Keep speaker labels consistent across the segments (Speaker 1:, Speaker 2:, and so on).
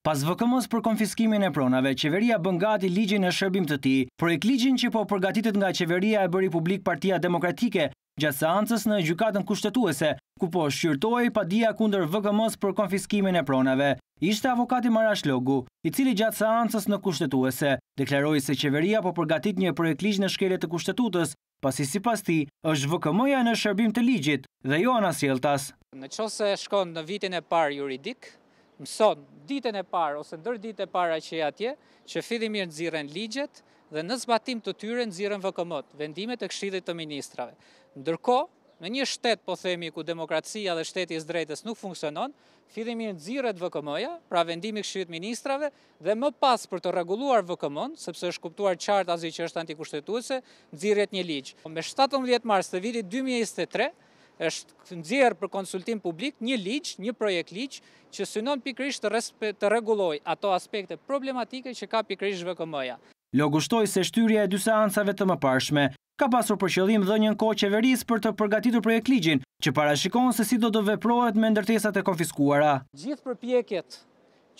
Speaker 1: Pas VKM-s për konfiskimin e pronave, qeveria bën gati ligjin e shërbim të tij. Projekt ligjin që po përgatitet nga qeveria e bëri publik Partia Demokratike gjatë seancës në gjykatën kushtetuese, ku po shqyrtoj padia kundër VKM-s për konfiskimin e pronave. Ishte avokati Marash Logu, i cili gjatë seancës në kushtetuese deklaroi se qeveria po përgatit një projekt ligj në shkelje të kushtetutës, pasi sipas tij është VKM-ja në shërbim të ligjit dhe jo anasjelltas.
Speaker 2: Në qose shkon në vitin e parë juridik, Mëson, ditën e parë ose ndër ditë e parë a që e atje, që fillim mirë në ligjet dhe në zbatim të tyre në zirën vëkëmot, vendimet e kshidit të ministrave. Ndërko, në një shtetë po themi ku demokracia dhe shtetis drejtës nuk funksionon, fillim mirë në zirët vëkëmoja, pra vendimi kshidit ministrave dhe më pas për të reguluar vëkëmon, sepse është kuptuar qartë azi që është antikushtetuese, në një ligjë. Me 17 mars të vidit 2023, është nëzirë për konsultim publik një liqë, një projekt liqë, që synon pikrish të reguloj ato aspekte problematike që ka pikrish VKM-ja.
Speaker 1: Logushtoj se shtyria e dy seansave të më pashme ka pasur përqëllim dhe njën ko qeveris për të përgatitur projekt ligjin, që parashikon se si do të veprohet me ndërtesat e konfiskuara.
Speaker 2: Gjithë përpjekjet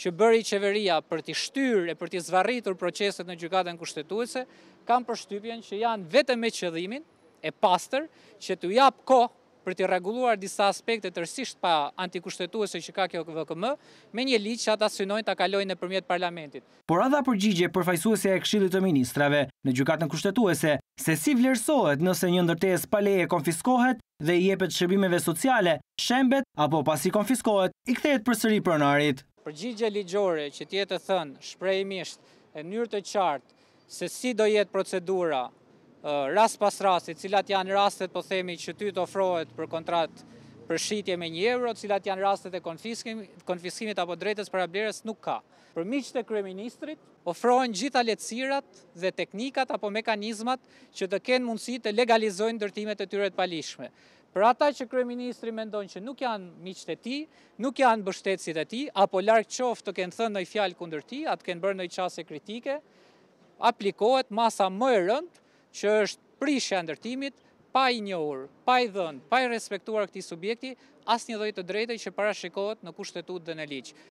Speaker 2: që bëri qeveria për t'i shtyrë e për t'i zvarritur proceset në gjykatën kushtetuese, kam përshtypjen që janë vetë me qëdhimin e pastër që t'u japë ko për të reguluar disa aspektet tërsisht pa antikushtetuese që ka kjo VKM, me një liqë që ata synojnë të kalojnë në përmjet parlamentit.
Speaker 1: Por adha përgjigje përfajsuese e kshilit të ministrave në gjukatën kushtetuese, se si vlerësohet nëse një ndërtes paleje konfiskohet dhe i jepet shërbimeve sociale, shembet apo pasi konfiskohet, i kthejet për sëri përnarit.
Speaker 2: Përgjigje ligjore që tjetë të thënë shprejmisht e njërë të qartë se si do jetë procedura rast pas rastit, cilat janë rastet po themi që ty të ofrohet për kontrat për shqitje me një euro, cilat janë rastet e konfiskimit apo drejtës për ablerës nuk ka. Për miqët e kreministrit, ofrohen gjitha letësirat dhe teknikat apo mekanizmat që të kenë mundësi të legalizojnë dërtimet e tyre të palishme. Për ata që kreministri mendojnë që nuk janë miqët e ti, nuk janë bështetësit e ti, apo larkë qoftë të kenë thënë në i fjalë kundër ti, atë kenë bërë në i qase kritike, aplikohet masa më e rëndë që është prishë e ndërtimit, pa i njohur, pa i dhënë, pa i respektuar këti subjekti, as një dojtë të drejtë që para shikohet në kushtetut dhe në liqë.